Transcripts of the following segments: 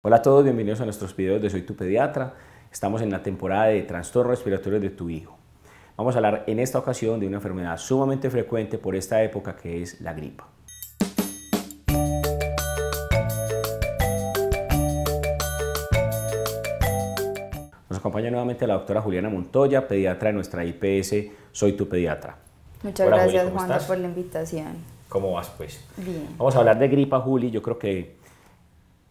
Hola a todos, bienvenidos a nuestros videos de Soy tu pediatra. Estamos en la temporada de trastornos respiratorios de tu hijo. Vamos a hablar en esta ocasión de una enfermedad sumamente frecuente por esta época que es la gripa. Nos acompaña nuevamente la doctora Juliana Montoya, pediatra de nuestra IPS Soy tu pediatra. Muchas gracias Juan por la invitación. ¿Cómo vas pues? Bien. Vamos a hablar de gripa, Juli. Yo creo que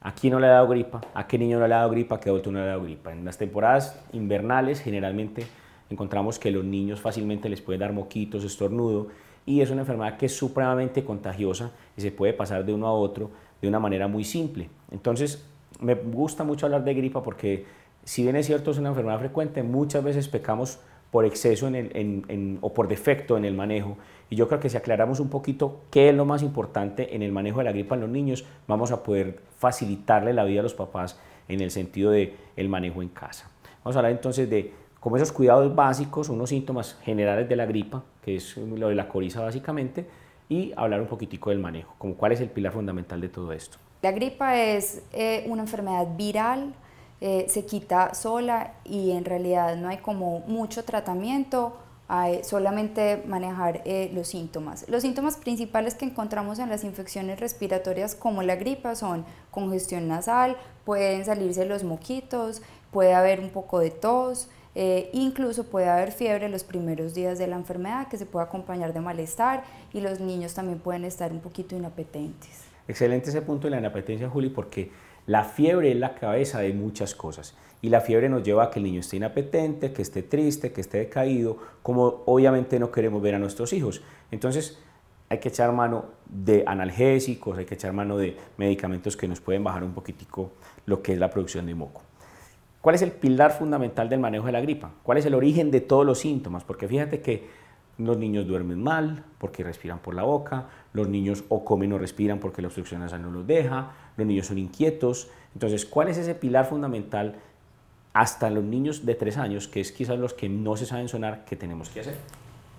¿A quién no le ha dado gripa? ¿A qué niño no le ha dado gripa? ¿A qué adulto no le ha dado gripa? En las temporadas invernales generalmente encontramos que los niños fácilmente les puede dar moquitos, estornudo, y es una enfermedad que es supremamente contagiosa y se puede pasar de uno a otro de una manera muy simple. Entonces, me gusta mucho hablar de gripa porque si bien es cierto es una enfermedad frecuente, muchas veces pecamos por exceso en el, o por defecto en el manejo. Y yo creo que si aclaramos un poquito qué es lo más importante en el manejo de la gripa en los niños, vamos a poder facilitarle la vida a los papás en el sentido del el manejo en casa. Vamos a hablar entonces de cómo esos cuidados básicos, unos síntomas generales de la gripa, que es lo de la coriza básicamente, y hablar un poquitico del manejo, como cuál es el pilar fundamental de todo esto. La gripa es eh, una enfermedad viral, eh, se quita sola y en realidad no hay como mucho tratamiento, hay solamente manejar eh, los síntomas. Los síntomas principales que encontramos en las infecciones respiratorias como la gripa son congestión nasal, pueden salirse los moquitos, puede haber un poco de tos, eh, incluso puede haber fiebre los primeros días de la enfermedad que se puede acompañar de malestar y los niños también pueden estar un poquito inapetentes. Excelente ese punto de la inapetencia, Juli, porque la fiebre es la cabeza de muchas cosas y la fiebre nos lleva a que el niño esté inapetente, que esté triste, que esté decaído, como obviamente no queremos ver a nuestros hijos. Entonces, hay que echar mano de analgésicos, hay que echar mano de medicamentos que nos pueden bajar un poquitico lo que es la producción de moco. ¿Cuál es el pilar fundamental del manejo de la gripa? ¿Cuál es el origen de todos los síntomas? Porque fíjate que los niños duermen mal porque respiran por la boca, los niños o comen o respiran porque la obstrucción nasal no los deja, los niños son inquietos. Entonces, ¿cuál es ese pilar fundamental hasta los niños de tres años, que es quizás los que no se saben sonar, que tenemos que hacer?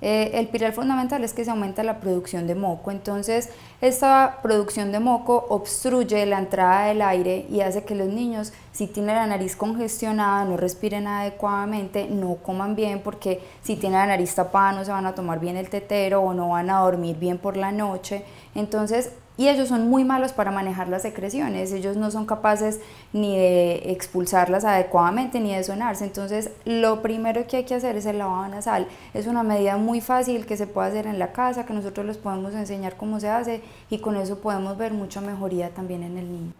Eh, el pilar fundamental es que se aumenta la producción de moco, entonces esta producción de moco obstruye la entrada del aire y hace que los niños, si tienen la nariz congestionada, no respiren adecuadamente, no coman bien porque si tienen la nariz tapada no se van a tomar bien el tetero o no van a dormir bien por la noche. Entonces y ellos son muy malos para manejar las secreciones, ellos no son capaces ni de expulsarlas adecuadamente ni de sonarse, entonces lo primero que hay que hacer es el lavado nasal, es una medida muy fácil que se puede hacer en la casa, que nosotros les podemos enseñar cómo se hace y con eso podemos ver mucha mejoría también en el niño.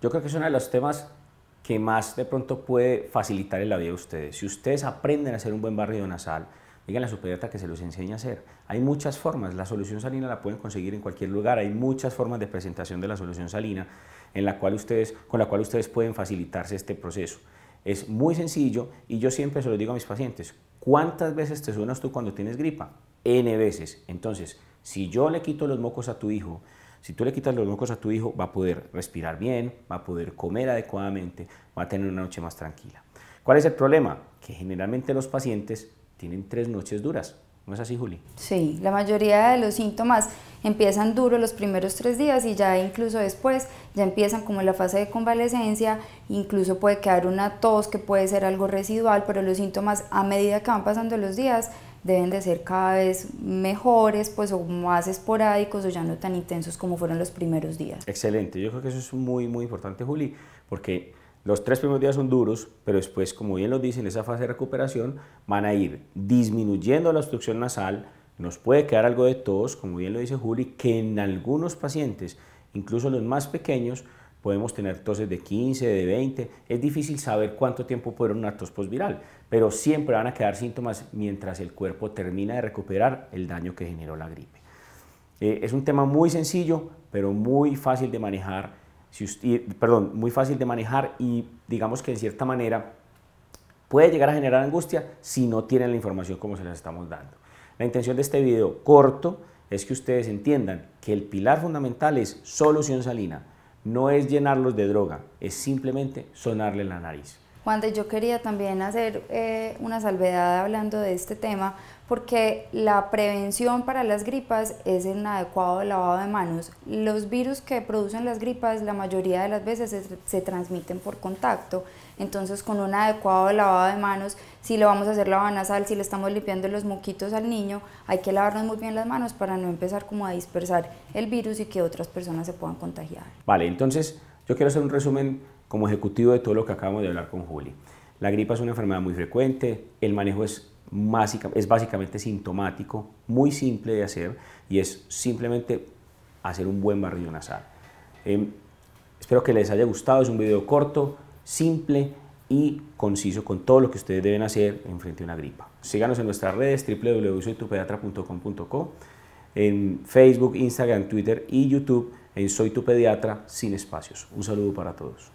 Yo creo que es uno de los temas que más de pronto puede facilitar el la vida de ustedes. Si ustedes aprenden a hacer un buen barrido nasal, díganle a su pediatra que se los enseña a hacer. Hay muchas formas, la solución salina la pueden conseguir en cualquier lugar, hay muchas formas de presentación de la solución salina en la cual ustedes, con la cual ustedes pueden facilitarse este proceso. Es muy sencillo y yo siempre se lo digo a mis pacientes, ¿cuántas veces te suenas tú cuando tienes gripa? N veces. Entonces, si yo le quito los mocos a tu hijo, si tú le quitas los mocos a tu hijo, va a poder respirar bien, va a poder comer adecuadamente, va a tener una noche más tranquila. ¿Cuál es el problema? Que generalmente los pacientes tienen tres noches duras. ¿No es así, Juli? Sí, la mayoría de los síntomas empiezan duro los primeros tres días y ya incluso después ya empiezan como la fase de convalecencia, incluso puede quedar una tos que puede ser algo residual, pero los síntomas a medida que van pasando los días deben de ser cada vez mejores, pues o más esporádicos o ya no tan intensos como fueron los primeros días. Excelente, yo creo que eso es muy, muy importante, Juli, porque los tres primeros días son duros, pero después, como bien lo dicen, esa fase de recuperación van a ir disminuyendo la obstrucción nasal, nos puede quedar algo de tos, como bien lo dice Juli, que en algunos pacientes, incluso los más pequeños, podemos tener toses de 15, de 20. Es difícil saber cuánto tiempo puede una tos postviral, pero siempre van a quedar síntomas mientras el cuerpo termina de recuperar el daño que generó la gripe. Eh, es un tema muy sencillo, pero muy fácil de manejar perdón, muy fácil de manejar y digamos que en cierta manera puede llegar a generar angustia si no tienen la información como se les estamos dando. La intención de este video corto es que ustedes entiendan que el pilar fundamental es solución salina, no es llenarlos de droga, es simplemente sonarle la nariz. Cuando yo quería también hacer eh, una salvedad hablando de este tema, porque la prevención para las gripas es el adecuado lavado de manos. Los virus que producen las gripas la mayoría de las veces se, transmiten por contacto, entonces con un adecuado lavado de manos, si le vamos a hacer lavada sal, si le estamos limpiando los moquitos al niño, hay que lavarnos muy bien las manos para no empezar como a dispersar el virus y que otras personas se puedan contagiar. Vale, entonces yo quiero hacer un resumen como ejecutivo de todo lo que acabamos de hablar con Juli. La gripa es una enfermedad muy frecuente, el manejo es, es básicamente sintomático, muy simple de hacer y es simplemente hacer un buen barrido nasal. Em, espero que les haya gustado, es un video corto, simple y conciso con todo lo que ustedes deben hacer en frente a una gripa. Síganos en nuestras redes www.soytupediatra.com.co, en Facebook, Instagram, Twitter y YouTube en Soy Tu Pediatra sin espacios. Un saludo para todos.